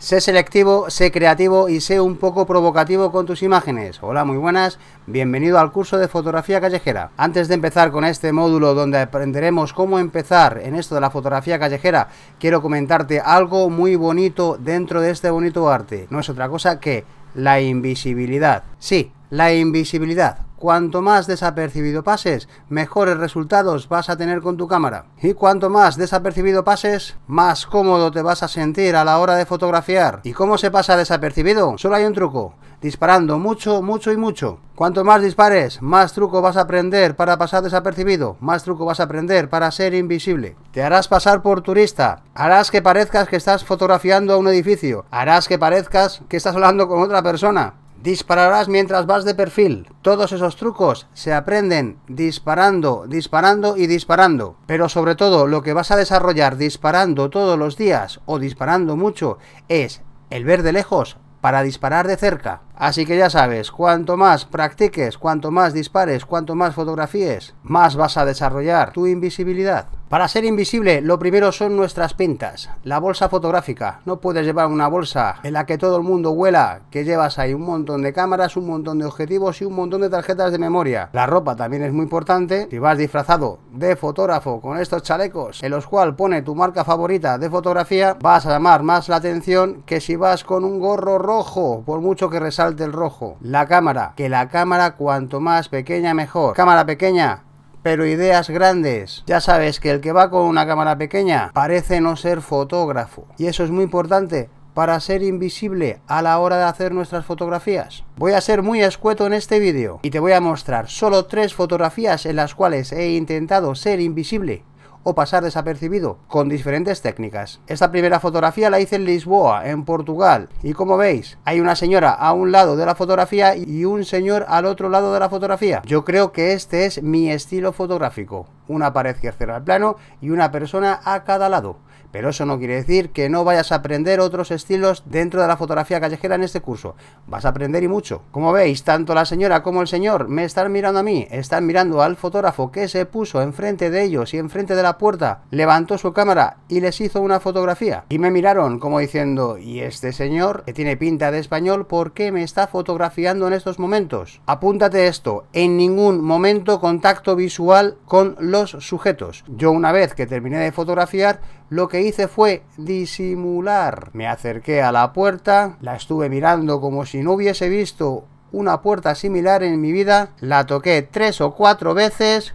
Sé selectivo, sé creativo y sé un poco provocativo con tus imágenes. Hola, muy buenas, bienvenido al curso de fotografía callejera. Antes de empezar con este módulo donde aprenderemos cómo empezar en esto de la fotografía callejera, quiero comentarte algo muy bonito dentro de este bonito arte. No es otra cosa que la invisibilidad. Sí, la invisibilidad. Cuanto más desapercibido pases, mejores resultados vas a tener con tu cámara. Y cuanto más desapercibido pases, más cómodo te vas a sentir a la hora de fotografiar. ¿Y cómo se pasa desapercibido? Solo hay un truco. Disparando mucho, mucho y mucho. Cuanto más dispares, más truco vas a aprender para pasar desapercibido, más truco vas a aprender para ser invisible. Te harás pasar por turista, harás que parezcas que estás fotografiando a un edificio, harás que parezcas que estás hablando con otra persona, Dispararás mientras vas de perfil. Todos esos trucos se aprenden disparando, disparando y disparando. Pero sobre todo lo que vas a desarrollar disparando todos los días o disparando mucho es el ver de lejos para disparar de cerca. Así que ya sabes, cuanto más practiques, cuanto más dispares, cuanto más fotografíes, más vas a desarrollar tu invisibilidad. Para ser invisible, lo primero son nuestras pintas. La bolsa fotográfica. No puedes llevar una bolsa en la que todo el mundo huela, que llevas ahí un montón de cámaras, un montón de objetivos y un montón de tarjetas de memoria. La ropa también es muy importante. Si vas disfrazado de fotógrafo con estos chalecos, en los cuales pone tu marca favorita de fotografía, vas a llamar más la atención que si vas con un gorro rojo, por mucho que resalte el rojo. La cámara, que la cámara cuanto más pequeña mejor. Cámara pequeña, pero ideas grandes. Ya sabes que el que va con una cámara pequeña parece no ser fotógrafo. Y eso es muy importante para ser invisible a la hora de hacer nuestras fotografías. Voy a ser muy escueto en este vídeo y te voy a mostrar solo tres fotografías en las cuales he intentado ser invisible o pasar desapercibido con diferentes técnicas. Esta primera fotografía la hice en Lisboa, en Portugal, y como veis, hay una señora a un lado de la fotografía y un señor al otro lado de la fotografía. Yo creo que este es mi estilo fotográfico, una pared que cierra el plano y una persona a cada lado. Pero eso no quiere decir que no vayas a aprender otros estilos dentro de la fotografía callejera en este curso. Vas a aprender y mucho. Como veis, tanto la señora como el señor me están mirando a mí, están mirando al fotógrafo que se puso enfrente de ellos y enfrente de la puerta, levantó su cámara y les hizo una fotografía. Y me miraron como diciendo, ¿y este señor que tiene pinta de español, por qué me está fotografiando en estos momentos? Apúntate esto, en ningún momento contacto visual con los sujetos. Yo una vez que terminé de fotografiar, lo que hice fue disimular. Me acerqué a la puerta, la estuve mirando como si no hubiese visto una puerta similar en mi vida, la toqué tres o cuatro veces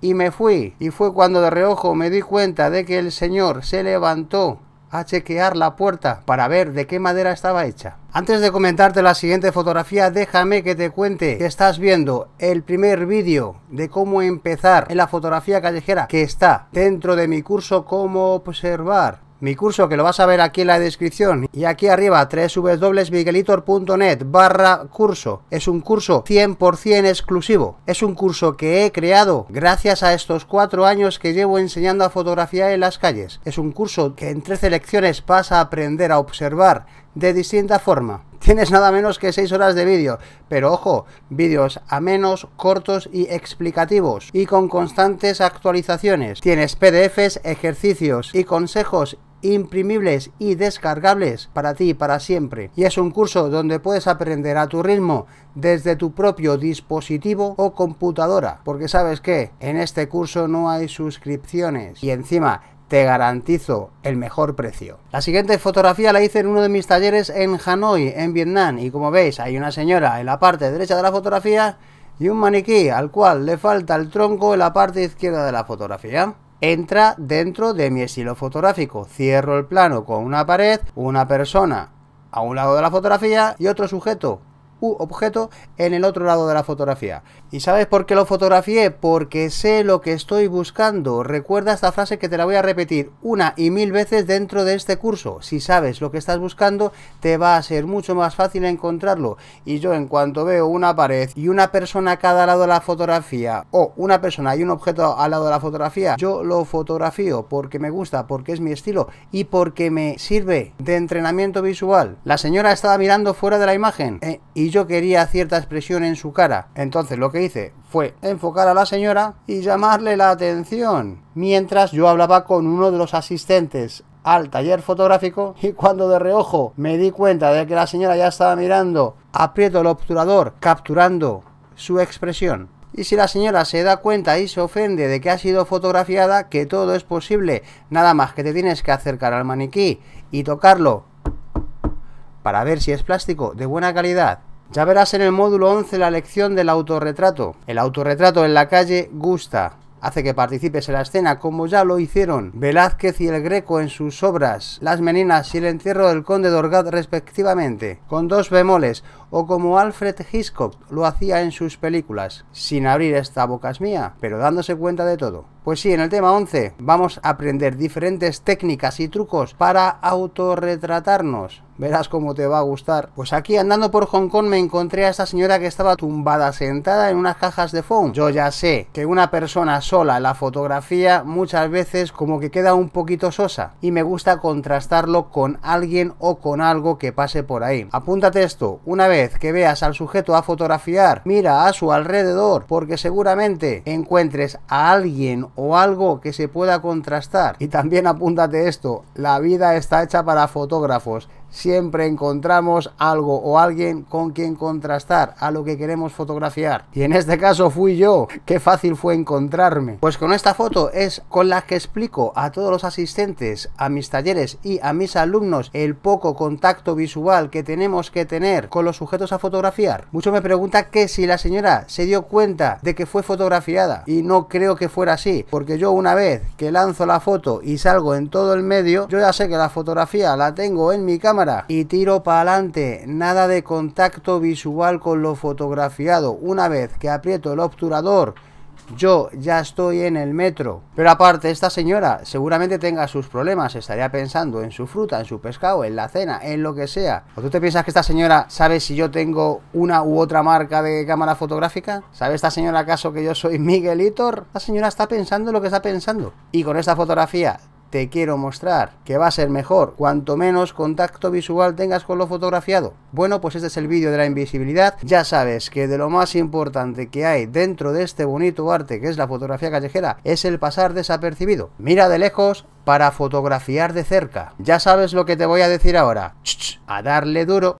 y me fui. Y fue cuando de reojo me di cuenta de que el señor se levantó a chequear la puerta para ver de qué madera estaba hecha. Antes de comentarte la siguiente fotografía, déjame que te cuente que estás viendo el primer vídeo de cómo empezar en la fotografía callejera que está dentro de mi curso Cómo observar mi curso que lo vas a ver aquí en la descripción y aquí arriba www.miguelitor.net barra curso. Es un curso 100% exclusivo. Es un curso que he creado gracias a estos cuatro años que llevo enseñando a fotografiar en las calles. Es un curso que en 13 lecciones vas a aprender a observar de distinta forma tienes nada menos que 6 horas de vídeo. Pero ojo, vídeos amenos, cortos y explicativos. Y con constantes actualizaciones. Tienes PDFs, ejercicios y consejos imprimibles y descargables para ti para siempre. Y es un curso donde puedes aprender a tu ritmo desde tu propio dispositivo o computadora. Porque sabes que en este curso no hay suscripciones y encima te garantizo el mejor precio. La siguiente fotografía la hice en uno de mis talleres en Hanoi, en Vietnam, y como veis hay una señora en la parte derecha de la fotografía y un maniquí al cual le falta el tronco en la parte izquierda de la fotografía entra dentro de mi estilo fotográfico. Cierro el plano con una pared, una persona a un lado de la fotografía y otro sujeto un objeto en el otro lado de la fotografía. ¿Y sabes por qué lo fotografié? Porque sé lo que estoy buscando. Recuerda esta frase que te la voy a repetir una y mil veces dentro de este curso. Si sabes lo que estás buscando, te va a ser mucho más fácil encontrarlo. Y yo en cuanto veo una pared y una persona a cada lado de la fotografía, o una persona y un objeto al lado de la fotografía, yo lo fotografío porque me gusta, porque es mi estilo y porque me sirve de entrenamiento visual. La señora estaba mirando fuera de la imagen eh, yo quería cierta expresión en su cara. Entonces lo que hice fue enfocar a la señora y llamarle la atención. Mientras yo hablaba con uno de los asistentes al taller fotográfico y cuando de reojo me di cuenta de que la señora ya estaba mirando, aprieto el obturador capturando su expresión. Y si la señora se da cuenta y se ofende de que ha sido fotografiada, que todo es posible, nada más que te tienes que acercar al maniquí y tocarlo para ver si es plástico de buena calidad ya verás en el módulo 11 la lección del autorretrato. El autorretrato en la calle gusta. Hace que participes en la escena como ya lo hicieron Velázquez y el Greco en sus obras Las Meninas y el entierro del conde de Orgaz respectivamente, con dos bemoles, o como Alfred Hitchcock lo hacía en sus películas, sin abrir esta boca mía, pero dándose cuenta de todo. Pues sí, en el tema 11 vamos a aprender diferentes técnicas y trucos para autorretratarnos verás cómo te va a gustar. Pues aquí andando por Hong Kong me encontré a esta señora que estaba tumbada sentada en unas cajas de phone. Yo ya sé que una persona sola en la fotografía muchas veces como que queda un poquito sosa y me gusta contrastarlo con alguien o con algo que pase por ahí. Apúntate esto, una vez que veas al sujeto a fotografiar, mira a su alrededor porque seguramente encuentres a alguien o algo que se pueda contrastar. Y también apúntate esto, la vida está hecha para fotógrafos siempre encontramos algo o alguien con quien contrastar a lo que queremos fotografiar. Y en este caso fui yo, qué fácil fue encontrarme. Pues con esta foto es con la que explico a todos los asistentes, a mis talleres y a mis alumnos el poco contacto visual que tenemos que tener con los sujetos a fotografiar. Muchos me preguntan que si la señora se dio cuenta de que fue fotografiada y no creo que fuera así, porque yo una vez que lanzo la foto y salgo en todo el medio, yo ya sé que la fotografía la tengo en mi cámara y tiro para adelante, nada de contacto visual con lo fotografiado. Una vez que aprieto el obturador, yo ya estoy en el metro. Pero aparte, esta señora seguramente tenga sus problemas, estaría pensando en su fruta, en su pescado, en la cena, en lo que sea. ¿O tú te piensas que esta señora sabe si yo tengo una u otra marca de cámara fotográfica? ¿Sabe esta señora acaso que yo soy Miguel Miguelitor? La señora está pensando lo que está pensando. Y con esta fotografía te quiero mostrar que va a ser mejor cuanto menos contacto visual tengas con lo fotografiado. Bueno, pues este es el vídeo de la invisibilidad. Ya sabes que de lo más importante que hay dentro de este bonito arte que es la fotografía callejera es el pasar desapercibido. Mira de lejos para fotografiar de cerca. Ya sabes lo que te voy a decir ahora. A darle duro.